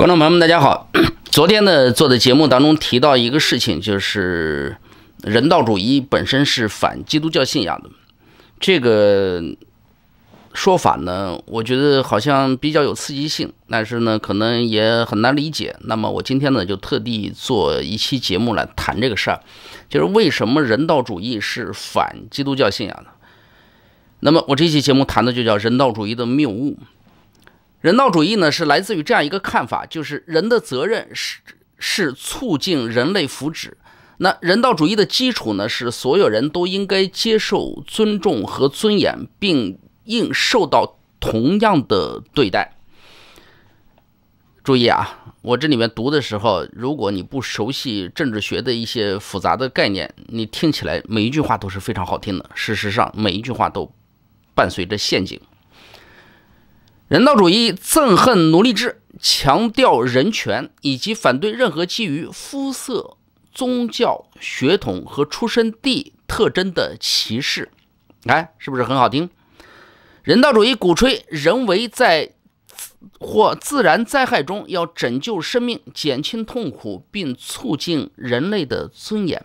观众朋友们，大家好。昨天呢做的节目当中提到一个事情，就是人道主义本身是反基督教信仰的。这个说法呢，我觉得好像比较有刺激性，但是呢，可能也很难理解。那么我今天呢就特地做一期节目来谈这个事儿，就是为什么人道主义是反基督教信仰的。那么我这期节目谈的就叫“人道主义的谬误”。人道主义呢，是来自于这样一个看法，就是人的责任是是促进人类福祉。那人道主义的基础呢，是所有人都应该接受尊重和尊严，并应受到同样的对待。注意啊，我这里面读的时候，如果你不熟悉政治学的一些复杂的概念，你听起来每一句话都是非常好听的。事实上，每一句话都伴随着陷阱。人道主义憎恨奴隶制，强调人权以及反对任何基于肤色、宗教、血统和出生地特征的歧视。哎，是不是很好听？人道主义鼓吹人为在或自然灾害中要拯救生命、减轻痛苦，并促进人类的尊严。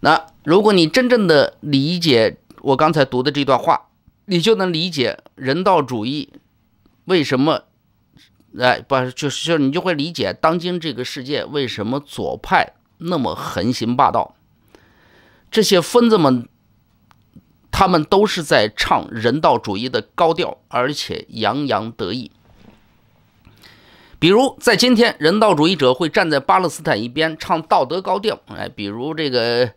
那如果你真正的理解我刚才读的这段话，你就能理解人道主义为什么，哎，不，就是就你就会理解当今这个世界为什么左派那么横行霸道，这些疯子们，他们都是在唱人道主义的高调，而且洋洋得意。比如在今天，人道主义者会站在巴勒斯坦一边，唱道德高调，哎，比如这个，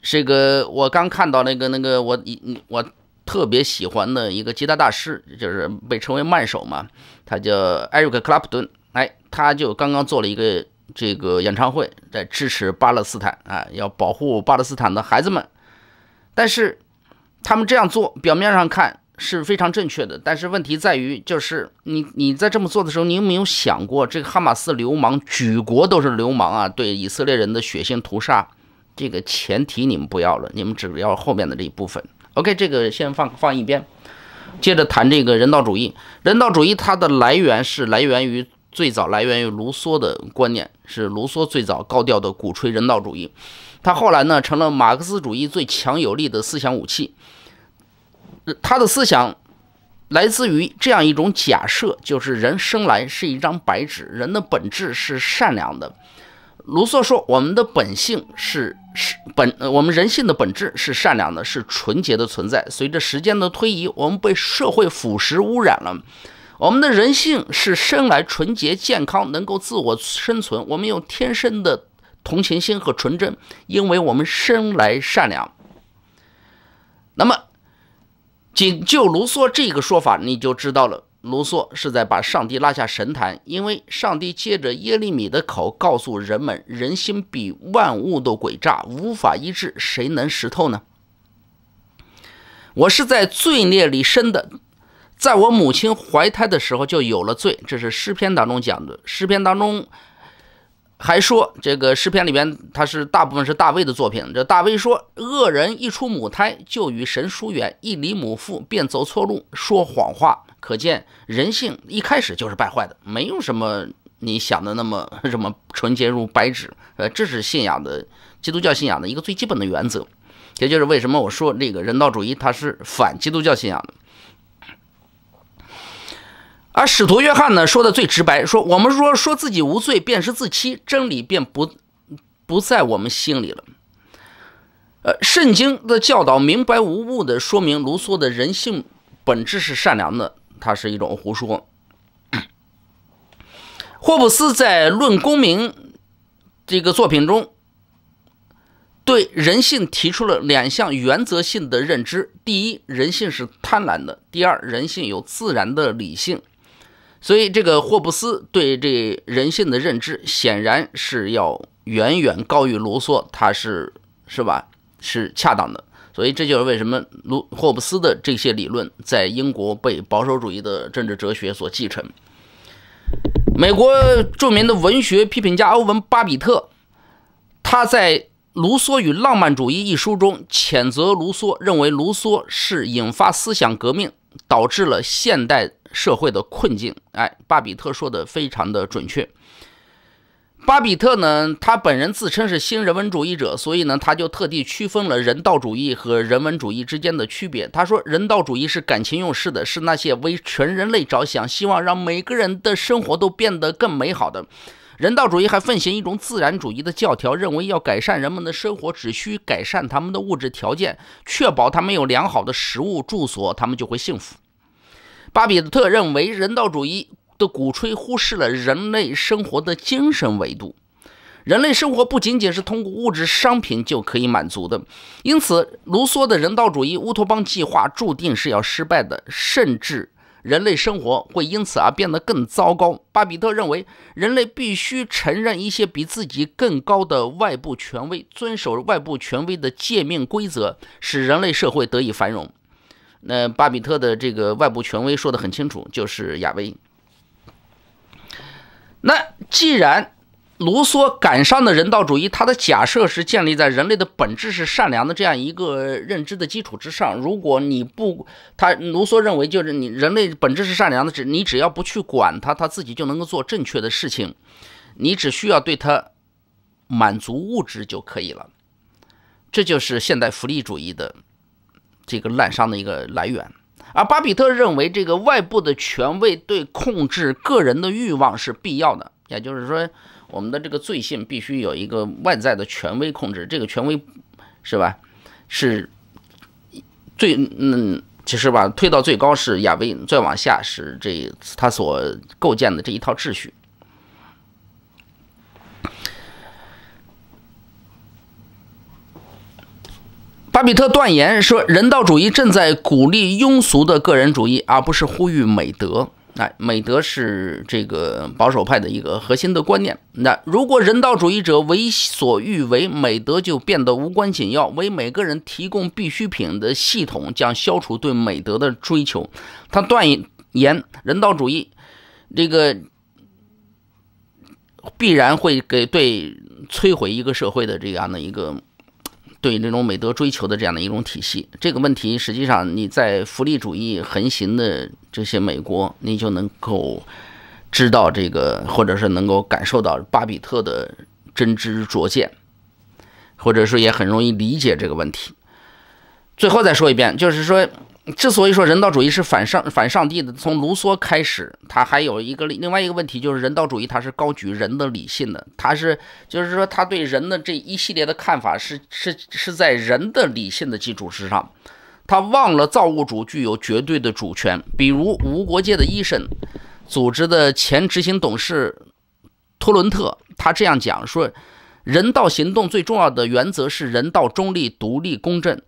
这个我刚看到那个那个我一我。特别喜欢的一个吉他大师，就是被称为慢手嘛，他叫艾瑞克·克拉普顿。哎，他就刚刚做了一个这个演唱会，在支持巴勒斯坦啊，要保护巴勒斯坦的孩子们。但是他们这样做，表面上看是非常正确的。但是问题在于，就是你你在这么做的时候，你有没有想过，这个哈马斯流氓，举国都是流氓啊！对以色列人的血腥屠杀，这个前提你们不要了，你们只要后面的这一部分。OK，这个先放放一边，接着谈这个人道主义。人道主义它的来源是来源于最早来源于卢梭的观念，是卢梭最早高调的鼓吹人道主义。他后来呢成了马克思主义最强有力的思想武器。他的思想来自于这样一种假设，就是人生来是一张白纸，人的本质是善良的。卢梭说：“我们的本性是是本，我们人性的本质是善良的，是纯洁的存在。随着时间的推移，我们被社会腐蚀、污染了。我们的人性是生来纯洁、健康，能够自我生存。我们有天生的同情心和纯真，因为我们生来善良。那么，仅就卢梭这个说法，你就知道了。”卢梭是在把上帝拉下神坛，因为上帝借着耶利米的口告诉人们，人心比万物都诡诈，无法医治，谁能识透呢？我是在罪孽里生的，在我母亲怀胎的时候就有了罪，这是诗篇当中讲的。诗篇当中还说，这个诗篇里边，它是大部分是大卫的作品。这大卫说，恶人一出母胎就与神疏远，一离母腹便走错路，说谎话。可见人性一开始就是败坏的，没有什么你想的那么什么纯洁如白纸。呃，这是信仰的基督教信仰的一个最基本的原则，也就是为什么我说那个人道主义它是反基督教信仰的。而使徒约翰呢说的最直白，说我们说说自己无罪便是自欺，真理便不不在我们心里了。呃，圣经的教导明白无误的说明，卢梭的人性本质是善良的。它是一种胡说。霍布斯在《论公民》这个作品中，对人性提出了两项原则性的认知：第一，人性是贪婪的；第二，人性有自然的理性。所以，这个霍布斯对这人性的认知，显然是要远远高于卢梭，他是是吧？是恰当的。所以这就是为什么卢霍布斯的这些理论在英国被保守主义的政治哲学所继承。美国著名的文学批评家欧文·巴比特，他在《卢梭与浪漫主义》一书中谴责卢梭，认为卢梭是引发思想革命，导致了现代社会的困境。哎，巴比特说的非常的准确。巴比特呢？他本人自称是新人文主义者，所以呢，他就特地区分了人道主义和人文主义之间的区别。他说，人道主义是感情用事的，是那些为全人类着想、希望让每个人的生活都变得更美好的。人道主义还奉行一种自然主义的教条，认为要改善人们的生活，只需改善他们的物质条件，确保他们有良好的食物、住所，他们就会幸福。巴比特认为，人道主义。的鼓吹忽视了人类生活的精神维度，人类生活不仅仅是通过物质商品就可以满足的，因此卢梭的人道主义乌托邦计划注定是要失败的，甚至人类生活会因此而变得更糟糕。巴比特认为，人类必须承认一些比自己更高的外部权威，遵守外部权威的界面规则，使人类社会得以繁荣。那巴比特的这个外部权威说得很清楚，就是亚威。那既然卢梭赶上的人道主义，他的假设是建立在人类的本质是善良的这样一个认知的基础之上。如果你不，他卢梭认为就是你人类本质是善良的，只你只要不去管他，他自己就能够做正确的事情，你只需要对他满足物质就可以了。这就是现代福利主义的这个滥觞的一个来源。而巴比特认为，这个外部的权威对控制个人的欲望是必要的。也就是说，我们的这个罪性必须有一个外在的权威控制。这个权威，是吧？是最，嗯，其实吧，推到最高是亚威，再往下是这他所构建的这一套秩序。巴比特断言说：“人道主义正在鼓励庸俗的个人主义，而不是呼吁美德。哎，美德是这个保守派的一个核心的观念。那如果人道主义者为所欲为，美德就变得无关紧要。为每个人提供必需品的系统将消除对美德的追求。”他断言，人道主义这个必然会给对摧毁一个社会的这样的一个。对这种美德追求的这样的一种体系，这个问题实际上你在福利主义横行的这些美国，你就能够知道这个，或者是能够感受到巴比特的真知灼见，或者说也很容易理解这个问题。最后再说一遍，就是说。之所以说人道主义是反上反上帝的，从卢梭开始，他还有一个另外一个问题，就是人道主义，它是高举人的理性的，它是就是说，他对人的这一系列的看法是是是在人的理性的基础之上，他忘了造物主具有绝对的主权。比如，无国界的医生组织的前执行董事托伦特，他这样讲说：，人道行动最重要的原则是人道中立、独立、公正。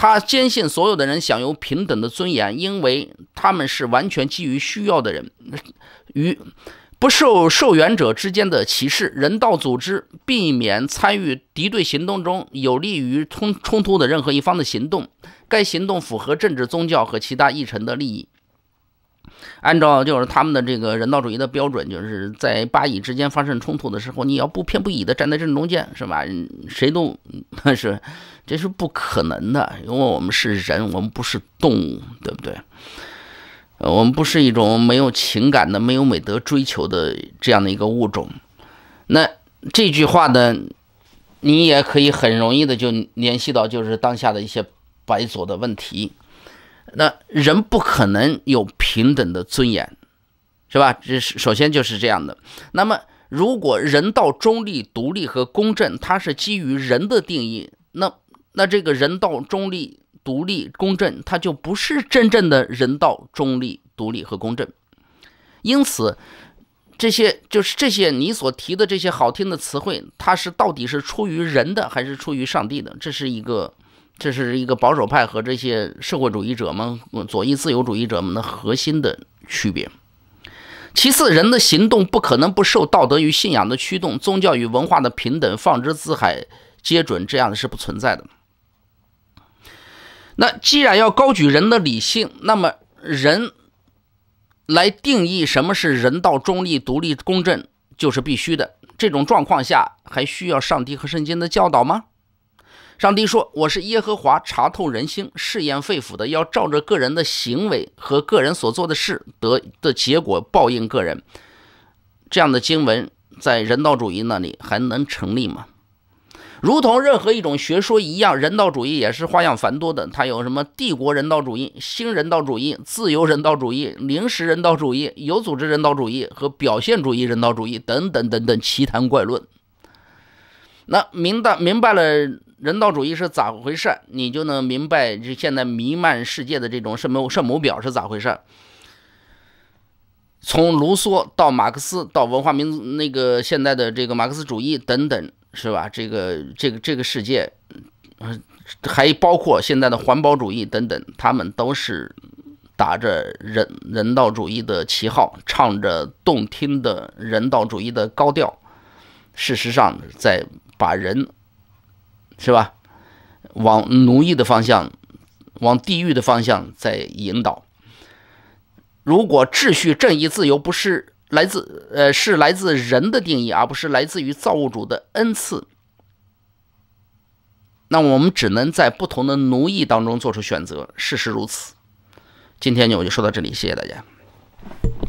他坚信所有的人享有平等的尊严，因为他们是完全基于需要的人，与不受受援者之间的歧视。人道组织避免参与敌对行动中有利于冲冲突的任何一方的行动，该行动符合政治、宗教和其他议程的利益。按照就是他们的这个人道主义的标准，就是在巴以之间发生冲突的时候，你要不偏不倚的站在正中间，是吧？谁都那是这是不可能的，因为我们是人，我们不是动物，对不对？我们不是一种没有情感的、没有美德追求的这样的一个物种。那这句话呢，你也可以很容易的就联系到就是当下的一些白左的问题。那人不可能有。平等的尊严，是吧？这是首先就是这样的。那么，如果人道、中立、独立和公正，它是基于人的定义，那那这个人道、中立、独立、公正，它就不是真正的人道、中立、独立和公正。因此，这些就是这些你所提的这些好听的词汇，它是到底是出于人的还是出于上帝的？这是一个。这是一个保守派和这些社会主义者们、左翼自由主义者们的核心的区别。其次，人的行动不可能不受道德与信仰的驱动，宗教与文化的平等放之四海皆准，这样的是不存在的。那既然要高举人的理性，那么人来定义什么是人道中立、独立公正，就是必须的。这种状况下，还需要上帝和圣经的教导吗？上帝说：“我是耶和华，查透人心，试验肺腑的，要照着个人的行为和个人所做的事得的结果报应个人。”这样的经文在人道主义那里还能成立吗？如同任何一种学说一样，人道主义也是花样繁多的。它有什么帝国人道主义、新人道主义、自由人道主义、临时人道主义、有组织人道主义和表现主义人道主义等等等等奇谈怪论。那明白明白了，人道主义是咋回事？你就能明白，就现在弥漫世界的这种圣母圣母婊是咋回事？从卢梭到马克思到文化民族那个现在的这个马克思主义等等，是吧？这个这个这个世界，还包括现在的环保主义等等，他们都是打着人人道主义的旗号，唱着动听的人道主义的高调。事实上，在把人，是吧，往奴役的方向，往地狱的方向在引导。如果秩序、正义、自由不是来自，呃，是来自人的定义，而不是来自于造物主的恩赐，那我们只能在不同的奴役当中做出选择。事实如此。今天呢，我就说到这里，谢谢大家。